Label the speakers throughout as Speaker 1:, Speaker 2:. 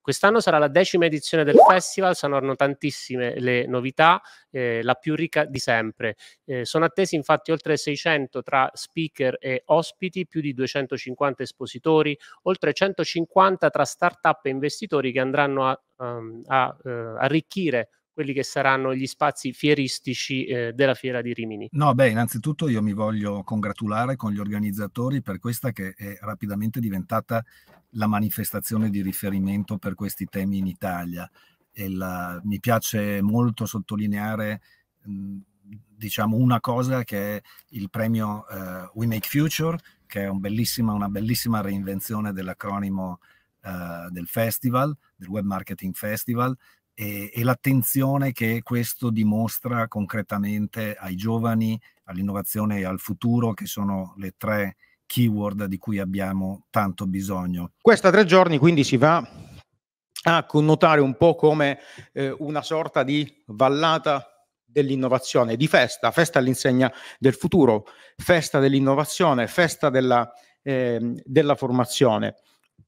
Speaker 1: Quest'anno sarà la decima edizione del festival, saranno tantissime le novità, eh, la più ricca di sempre. Eh, sono attesi infatti oltre 600 tra speaker e ospiti, più di 250 espositori, oltre 150 tra start-up e investitori che andranno a, um, a uh, arricchire quelli che saranno gli spazi fieristici eh, della fiera di Rimini.
Speaker 2: No, beh, innanzitutto io mi voglio congratulare con gli organizzatori per questa che è rapidamente diventata la manifestazione di riferimento per questi temi in Italia. La, mi piace molto sottolineare diciamo una cosa che è il premio uh, We Make Future, che è un bellissima, una bellissima reinvenzione dell'acronimo uh, del festival, del Web Marketing Festival, e, e l'attenzione che questo dimostra concretamente ai giovani, all'innovazione e al futuro, che sono le tre keyword di cui abbiamo tanto bisogno. Questa tre giorni quindi
Speaker 3: si va a connotare un po' come eh, una sorta di vallata dell'innovazione, di festa, festa all'insegna del futuro, festa dell'innovazione, festa della, eh, della formazione.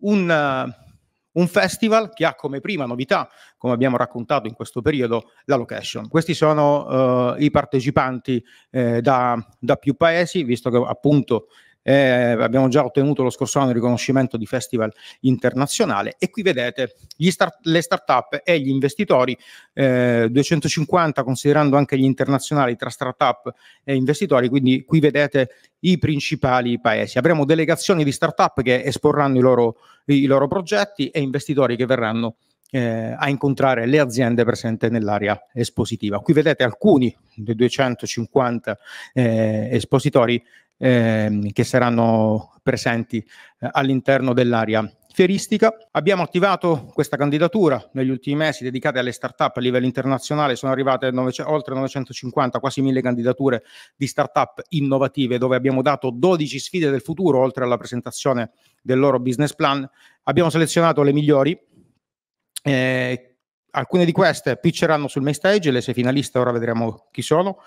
Speaker 3: Un, uh, un festival che ha come prima novità, come abbiamo raccontato in questo periodo, la location. Questi sono uh, i partecipanti eh, da, da più paesi, visto che appunto eh, abbiamo già ottenuto lo scorso anno il riconoscimento di festival internazionale e qui vedete start, le start-up e gli investitori, eh, 250 considerando anche gli internazionali tra start-up e investitori, quindi qui vedete i principali paesi. Avremo delegazioni di start-up che esporranno i loro, i loro progetti e investitori che verranno eh, a incontrare le aziende presenti nell'area espositiva. Qui vedete alcuni dei 250 eh, espositori ehm, che saranno presenti eh, all'interno dell'area fieristica. Abbiamo attivato questa candidatura negli ultimi mesi dedicate alle start-up a livello internazionale, sono arrivate novece- oltre 950, quasi 1000 candidature di start-up innovative dove abbiamo dato 12 sfide del futuro oltre alla presentazione del loro business plan. Abbiamo selezionato le migliori. Eh, alcune di queste pitcheranno sul main stage, le sei finaliste, ora vedremo chi sono.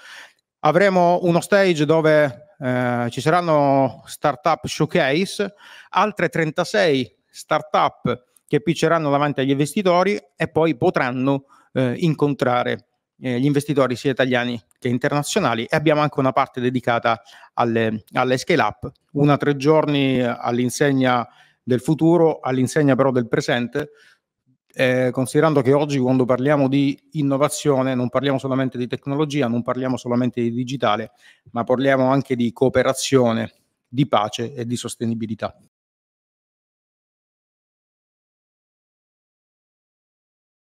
Speaker 3: Avremo uno stage dove eh, ci saranno startup showcase, altre 36 startup che picceranno davanti agli investitori e poi potranno eh, incontrare eh, gli investitori sia italiani che internazionali e abbiamo anche una parte dedicata alle, alle scale up, una tre giorni eh, all'insegna del futuro, all'insegna però del presente, eh, considerando che oggi quando parliamo di innovazione non parliamo solamente di tecnologia, non parliamo solamente di digitale, ma parliamo anche di cooperazione, di pace e di sostenibilità.